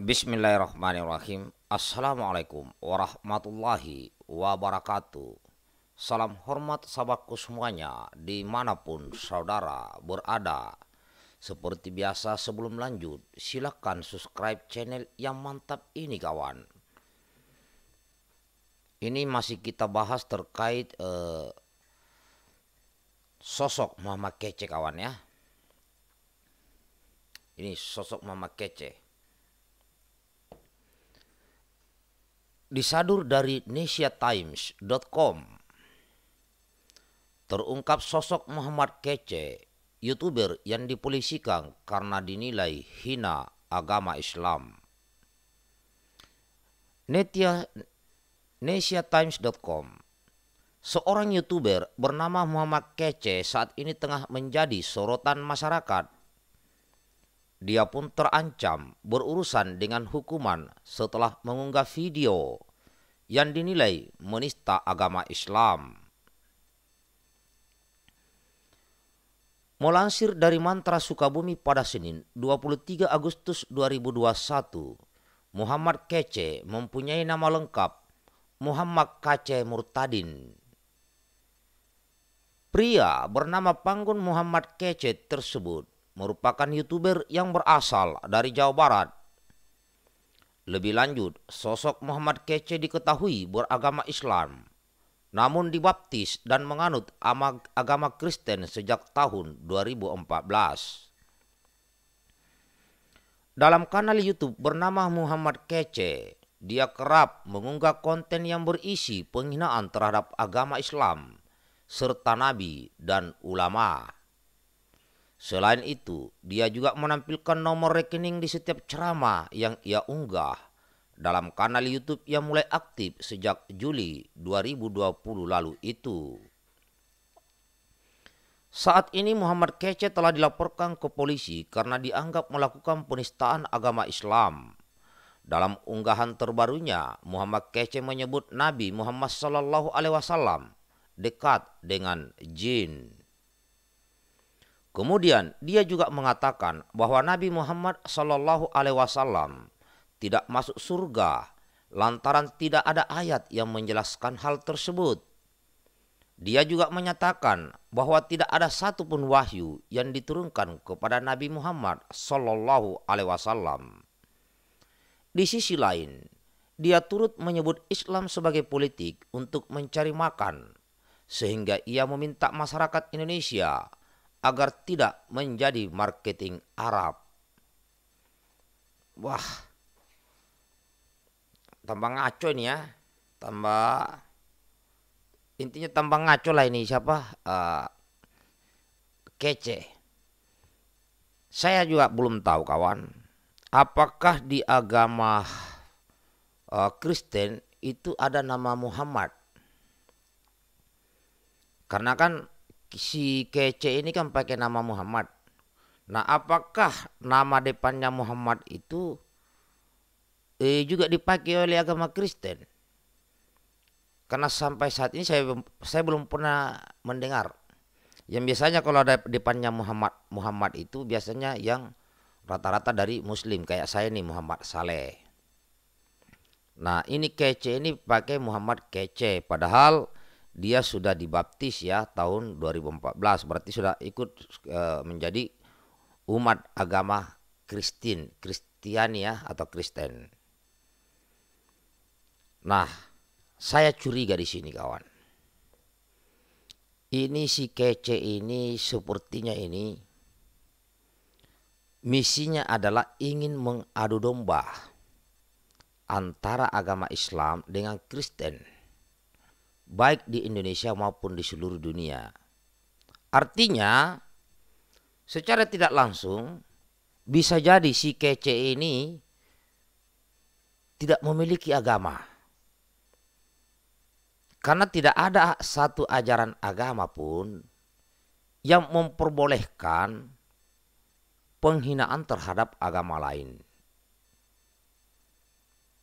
Bismillahirrahmanirrahim. Assalamualaikum warahmatullahi wabarakatuh. Salam hormat sahabatku semuanya dimanapun saudara berada. Seperti biasa sebelum lanjut silakan subscribe channel yang mantap ini kawan. Ini masih kita bahas terkait eh, sosok Mama Kece kawan ya. Ini sosok Mama Kece disadur dari nesiatimes.com terungkap sosok Muhammad Kece, youtuber yang dipolisikan karena dinilai hina agama Islam. Netia, nesiatimes.com Seorang youtuber bernama Muhammad Kece saat ini tengah menjadi sorotan masyarakat dia pun terancam berurusan dengan hukuman setelah mengunggah video yang dinilai menista agama Islam. Melansir dari Mantra Sukabumi pada Senin 23 Agustus 2021, Muhammad Kece mempunyai nama lengkap Muhammad Kece Murtadin. Pria bernama Panggun Muhammad Kece tersebut merupakan youtuber yang berasal dari Jawa Barat. Lebih lanjut, sosok Muhammad Kece diketahui beragama Islam, namun dibaptis dan menganut agama Kristen sejak tahun 2014. Dalam kanal YouTube bernama Muhammad Kece, dia kerap mengunggah konten yang berisi penghinaan terhadap agama Islam serta nabi dan ulama. Selain itu, dia juga menampilkan nomor rekening di setiap ceramah yang ia unggah. Dalam kanal YouTube yang mulai aktif sejak Juli 2020 lalu itu. Saat ini Muhammad Kece telah dilaporkan ke polisi karena dianggap melakukan penistaan agama Islam. Dalam unggahan terbarunya, Muhammad Kece menyebut Nabi Muhammad Sallallahu Alaihi Wasallam dekat dengan jin. Kemudian dia juga mengatakan bahwa Nabi Muhammad Shallallahu Alaihi Wasallam tidak masuk surga lantaran tidak ada ayat yang menjelaskan hal tersebut. Dia juga menyatakan bahwa tidak ada satupun wahyu yang diturunkan kepada Nabi Muhammad Shallallahu Alaihi Wasallam. Di sisi lain, dia turut menyebut Islam sebagai politik untuk mencari makan, sehingga ia meminta masyarakat Indonesia agar tidak menjadi marketing Arab. Wah, tambah ngaco ini ya, tambah intinya tambah ngaco lah ini siapa uh, kece. Saya juga belum tahu kawan, apakah di agama uh, Kristen itu ada nama Muhammad? Karena kan si kece ini kan pakai nama Muhammad. Nah, apakah nama depannya Muhammad itu eh, juga dipakai oleh agama Kristen? Karena sampai saat ini saya saya belum pernah mendengar. Yang biasanya kalau ada depannya Muhammad Muhammad itu biasanya yang rata-rata dari Muslim kayak saya nih Muhammad Saleh. Nah ini kece ini pakai Muhammad kece padahal dia sudah dibaptis ya tahun 2014 berarti sudah ikut e, menjadi umat agama Kristen Kristiani ya atau Kristen nah saya curiga di sini kawan ini si kece ini sepertinya ini misinya adalah ingin mengadu domba antara agama Islam dengan Kristen baik di Indonesia maupun di seluruh dunia. Artinya, secara tidak langsung bisa jadi si kece ini tidak memiliki agama. Karena tidak ada satu ajaran agama pun yang memperbolehkan penghinaan terhadap agama lain.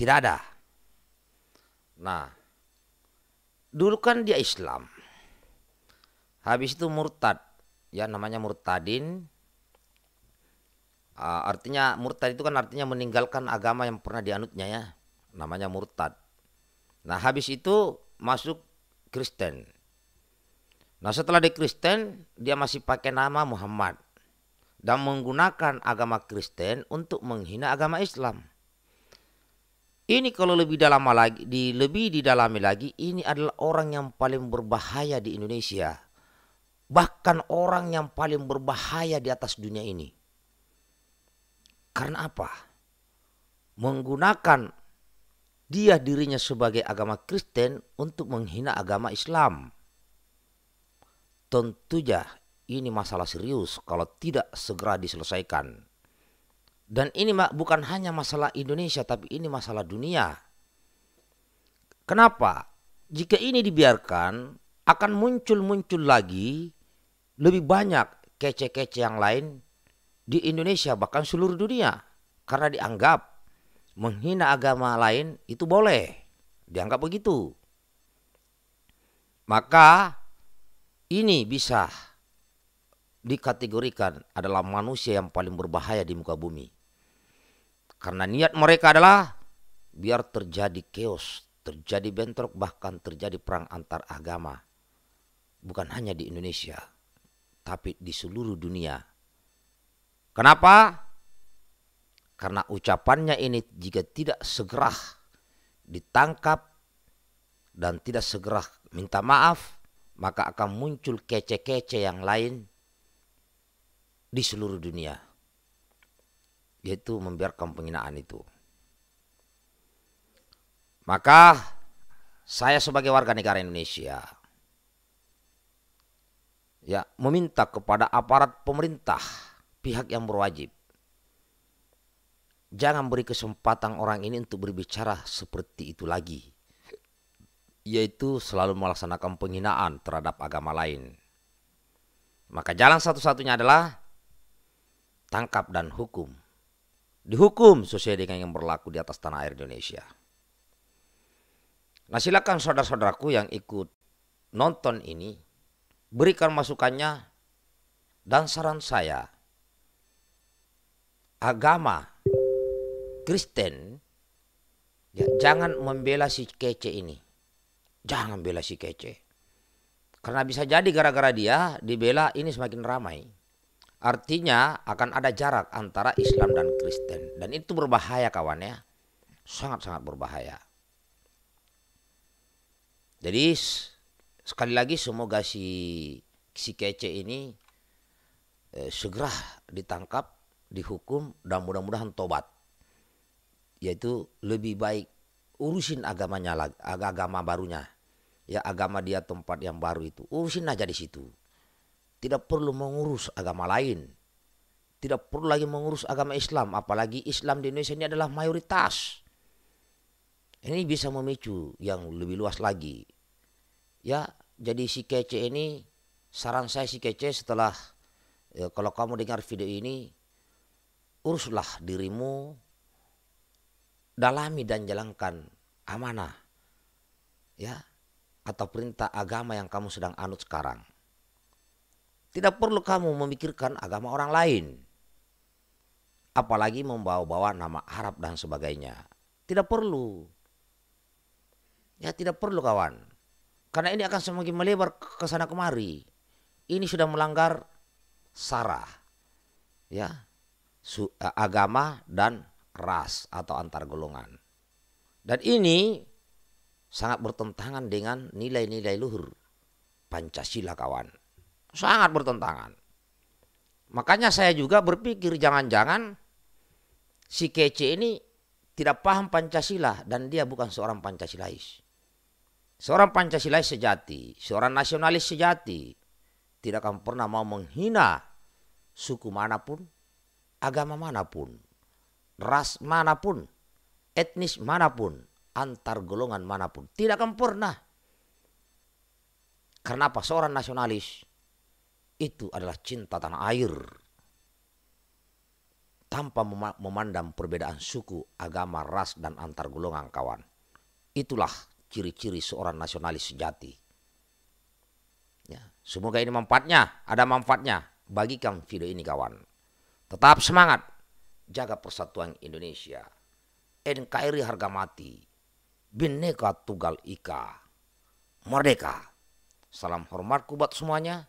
Tidak ada. Nah, dulu kan dia Islam. Habis itu murtad. Ya namanya murtadin. Uh, artinya murtad itu kan artinya meninggalkan agama yang pernah dianutnya ya. Namanya murtad. Nah, habis itu masuk Kristen. Nah, setelah di Kristen, dia masih pakai nama Muhammad dan menggunakan agama Kristen untuk menghina agama Islam. Ini kalau lebih dalam lagi, di lebih didalami lagi, ini adalah orang yang paling berbahaya di Indonesia. Bahkan orang yang paling berbahaya di atas dunia ini. Karena apa? Menggunakan dia dirinya sebagai agama Kristen untuk menghina agama Islam. Tentunya ini masalah serius kalau tidak segera diselesaikan. Dan ini bukan hanya masalah Indonesia, tapi ini masalah dunia. Kenapa? Jika ini dibiarkan, akan muncul-muncul lagi lebih banyak kece-kece yang lain di Indonesia, bahkan seluruh dunia. Karena dianggap menghina agama lain itu boleh. Dianggap begitu. Maka ini bisa dikategorikan adalah manusia yang paling berbahaya di muka bumi. Karena niat mereka adalah biar terjadi keos, terjadi bentrok, bahkan terjadi perang antar agama. Bukan hanya di Indonesia, tapi di seluruh dunia. Kenapa? Karena ucapannya ini jika tidak segera ditangkap dan tidak segera minta maaf, maka akan muncul kece-kece yang lain di seluruh dunia yaitu membiarkan penghinaan itu. Maka saya sebagai warga negara Indonesia ya meminta kepada aparat pemerintah pihak yang berwajib jangan beri kesempatan orang ini untuk berbicara seperti itu lagi yaitu selalu melaksanakan penghinaan terhadap agama lain. Maka jalan satu-satunya adalah tangkap dan hukum dihukum sesuai dengan yang berlaku di atas tanah air Indonesia. Nah silakan saudara-saudaraku yang ikut nonton ini, berikan masukannya dan saran saya. Agama Kristen ya jangan membela si kece ini. Jangan membela si kece. Karena bisa jadi gara-gara dia dibela ini semakin ramai. Artinya akan ada jarak antara Islam dan Kristen. Dan itu berbahaya kawan ya. Sangat-sangat berbahaya. Jadi sekali lagi semoga si, si kece ini eh, segera ditangkap, dihukum dan mudah-mudahan tobat. Yaitu lebih baik urusin agamanya lagi, agama barunya. Ya agama dia tempat yang baru itu. Urusin aja di situ tidak perlu mengurus agama lain. Tidak perlu lagi mengurus agama Islam, apalagi Islam di Indonesia ini adalah mayoritas. Ini bisa memicu yang lebih luas lagi. Ya, jadi si kece ini saran saya si kece setelah ya, kalau kamu dengar video ini uruslah dirimu dalami dan jalankan amanah ya atau perintah agama yang kamu sedang anut sekarang. Tidak perlu kamu memikirkan agama orang lain. Apalagi membawa-bawa nama Arab dan sebagainya. Tidak perlu. Ya tidak perlu kawan. Karena ini akan semakin melebar ke sana kemari. Ini sudah melanggar sarah. Ya. Su eh, agama dan ras atau antar golongan. Dan ini sangat bertentangan dengan nilai-nilai luhur Pancasila kawan sangat bertentangan. Makanya saya juga berpikir jangan-jangan si kece ini tidak paham Pancasila dan dia bukan seorang Pancasilais. Seorang Pancasilais sejati, seorang nasionalis sejati tidak akan pernah mau menghina suku manapun, agama manapun, ras manapun, etnis manapun, antar golongan manapun. Tidak akan pernah. Kenapa seorang nasionalis itu adalah cinta tanah air. Tanpa memandang perbedaan suku, agama, ras, dan antar golongan kawan. Itulah ciri-ciri seorang nasionalis sejati. Ya, semoga ini manfaatnya, ada manfaatnya. Bagikan video ini kawan. Tetap semangat, jaga persatuan Indonesia. NKRI harga mati, Bineka Tugal Ika. Merdeka. Salam hormatku buat semuanya.